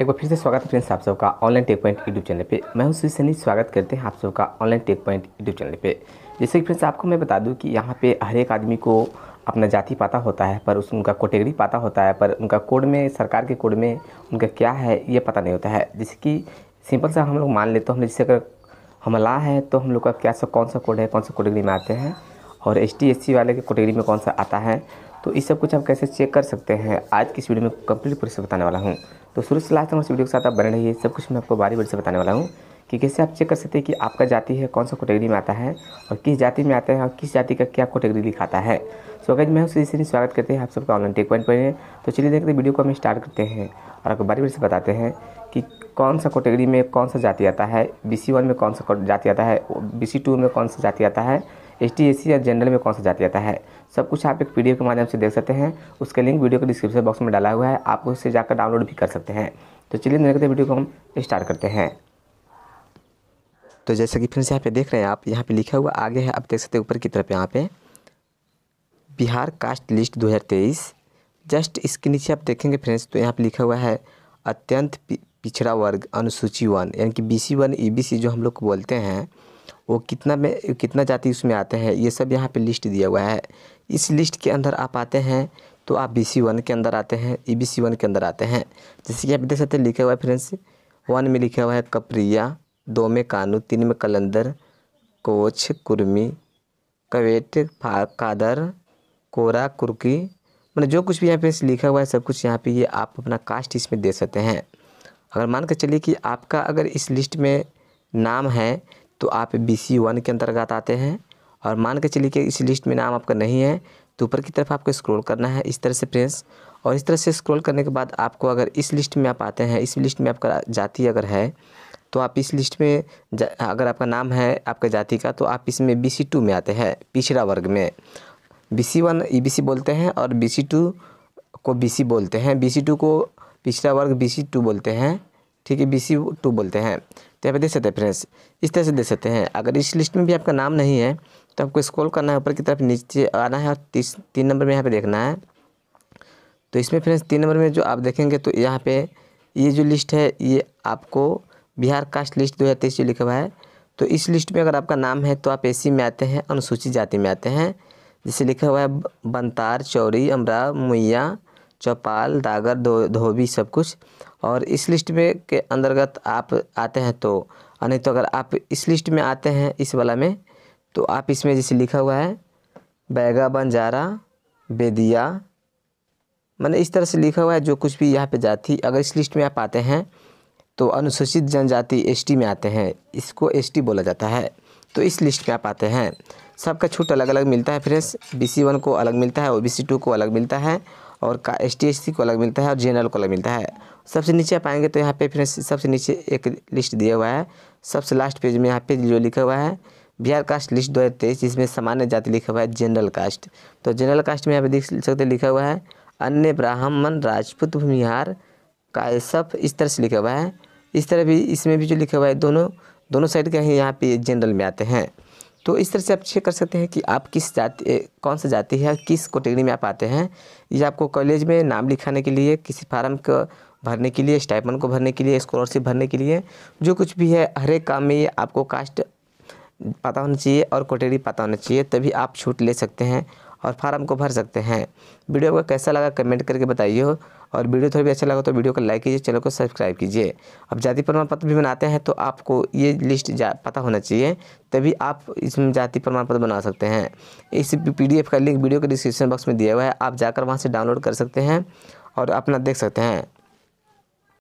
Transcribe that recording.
एक बार फिर से स्वागत है फ्रेंड्स आप सबका online tech point YouTube channel पे मैं हूं सुई स्वागत करते हैं आप सबका online tech point YouTube channel पे जैसे कि फ्रेंड्स आपको मैं बता दूं कि यहाँ पे हर एक आदमी को अपना जाति पता होता है पर उस उनका कोटेगरी पता होता है पर उनका कोड में सरकार के कोड में उनका क्या है ये पता नहीं होता है जैसे कि सिंपल सा हम लोग मान लेते हैं हम जैसे अगर हमला है तो हम लोग का क्या सा कौन सा कोड है कौन सा कोटेगरी में आते हैं और एस टी वाले के कोटेगरी में कौन सा आता है तो इस सब कुछ हम कैसे चेक कर सकते हैं आज की इस वीडियो में कंप्लीट से बताने वाला हूँ तो शुरू से लास्ट तक इस वीडियो के साथ आप बने रहिए सब कुछ मैं आपको बारी बारी से बताने वाला हूँ कि कैसे आप चेक कर सकते हैं कि आपका जाति है कौन सा कैटेगरी में आता है और किस जाति में आता है और किस जाति का क्या कैटेगरी लिखाता है सो अगर मैं उससे इसी स्वागत करते हैं आप सबका ऑनलाइन टेक पॉइंट पर तो चलिए देखते वीडियो को हम स्टार्ट करते हैं और आपको बारी बारी से बताते हैं कि कौन सा कैटेगरी में कौन सा जाति आता है बी सी वन में कौन सा जाति आता है बी सी टू में कौन सा जाति आता है एच या जनरल में कौन सा जाति आता है सब कुछ आप एक पी के माध्यम से देख सकते हैं उसका लिंक वीडियो के डिस्क्रिप्शन बॉक्स में डाला हुआ है आप उससे जाकर डाउनलोड भी कर सकते हैं तो चलिए देखते वीडियो को हम स्टार्ट करते हैं तो जैसा कि फ्रेंड्स यहाँ पे देख रहे हैं आप यहाँ पे लिखा हुआ आगे है आप देख सकते हैं ऊपर की तरफ यहाँ पे बिहार कास्ट लिस्ट 2023 जस्ट इसके नीचे आप देखेंगे फ्रेंड्स तो यहाँ पे लिखा हुआ है अत्यंत पिछड़ा वर्ग अनुसूची वन यानी कि B C one E B C जो हम लोग बोलते हैं वो कितना में कितना जाति उसमें आते हैं ये सब यहाँ पे लिस्ट दिया हुआ है इस लिस्ट के अंदर आप आते हैं तो आप बी सी वन के अंदर आते हैं ई बी सी वन के अंदर आते हैं जैसे कि आप देख सकते हैं लिखा हुआ है फ्रेंड्स वन में लिखा हुआ है कपरिया दो में कानू तीन में कलंदर कोच कुर्मी कवेट कादर कोरा कुर्की मतलब जो कुछ भी यहाँ पे लिखा हुआ है सब कुछ यहाँ पे ये आप अपना कास्ट इसमें दे सकते हैं अगर मान कर चलिए कि आपका अगर इस लिस्ट में नाम है तो आप बी सी वन के अंतर्गत आते हैं और मान के चलिए कि इस लिस्ट में नाम आपका नहीं है तो ऊपर की तरफ आपको स्क्रॉल करना है इस तरह से फ्रेंड्स और इस तरह से स्क्रॉल करने के बाद आपको अगर इस लिस्ट में आप आते हैं इस लिस्ट में आपका जाति अगर है तो आप इस लिस्ट में अगर आपका नाम है आपका जाति का तो आप इसमें बी सी टू में आते हैं पिछड़ा वर्ग में B C one E B C बोलते हैं और बी सी टू को बी सी बोलते हैं बी सी टू को पिछड़ा वर्ग बी सी टू बोलते हैं ठीक है बी सी टू बोलते हैं तो यहाँ पर देख सकते हैं फ्रेंड्स इस तरह से देख सकते हैं अगर इस लिस्ट में भी आपका नाम नहीं है तो आपको स्क्रॉल करना है ऊपर की तरफ नीचे आना है और तीस तीन नंबर में यहाँ पे देखना है तो इसमें फ्रेंड्स तीन नंबर में जो आप देखेंगे तो यहाँ पे ये जो लिस्ट है ये आपको बिहार कास्ट लिस्ट दो हज़ार तेईस जो लिखा हुआ है तो इस लिस्ट में अगर आपका नाम है तो आप सी में आते हैं अनुसूचित जाति में आते हैं जैसे लिखा हुआ है बंतार चौरी अमरा मुइया चौपाल दागर धो धोबी सब कुछ और इस लिस्ट में के अंतर्गत आप आते हैं तो नहीं तो अगर आप इस लिस्ट में आते हैं इस वाला में तो आप इसमें जैसे लिखा हुआ है बैगा बंजारा बेदिया मैंने इस तरह से लिखा हुआ है जो कुछ भी यहाँ पे जाति अगर इस लिस्ट में आप आते हैं तो अनुसूचित जनजाति एसटी में आते हैं इसको एसटी बोला जाता है तो इस लिस्ट में आप आते हैं सबका छूट अलग अलग मिलता है फ्रेंड्स बी सी वन को अलग मिलता है ओ बी सी टू को अलग मिलता है और का एस टी को अलग मिलता है और जनरल को अलग मिलता है सबसे नीचे आप आएंगे तो यहाँ पे फिर सबसे नीचे एक लिस्ट दिया हुआ है सबसे लास्ट पेज में यहाँ पे जो लिखा हुआ है बिहार कास्ट लिस्ट दो हज़ार तेईस जिसमें सामान्य जाति लिखा हुआ है जनरल कास्ट तो जनरल कास्ट में यहाँ पे देख सकते लिखा हुआ है अन्य ब्राह्मण राजपूत भूमिहार का सब इस तरह से लिखा हुआ है इस तरह भी इसमें भी जो लिखा हुआ है दोनों दोनों साइड का ही यहाँ पे जनरल में आते हैं तो इस तरह से आप चेक कर सकते हैं कि आप किस जाति कौन सा जाति है किस कैटेगरी में आप आते हैं ये आपको कॉलेज में नाम लिखाने के लिए किसी फार्म को भरने के लिए स्टाइपन को भरने के लिए स्कॉलरशिप भरने के लिए जो कुछ भी है हर एक काम में आपको कास्ट पता होना चाहिए और कोटेगरी पता होना चाहिए तभी आप छूट ले सकते हैं और फार्म को भर सकते हैं वीडियो आपको कैसा लगा कमेंट करके बताइए और वीडियो थोड़ी भी अच्छा लगा तो वीडियो को लाइक कीजिए चैनल को सब्सक्राइब कीजिए अब जाति प्रमाण पत्र भी बनाते हैं तो आपको ये लिस्ट जा पता होना चाहिए तभी आप इसमें जाति प्रमाण पत्र बना सकते हैं इस पी का लिंक वीडियो के डिस्क्रिप्शन बॉक्स में दिया हुआ है आप जाकर वहाँ से डाउनलोड कर सकते हैं और अपना देख सकते हैं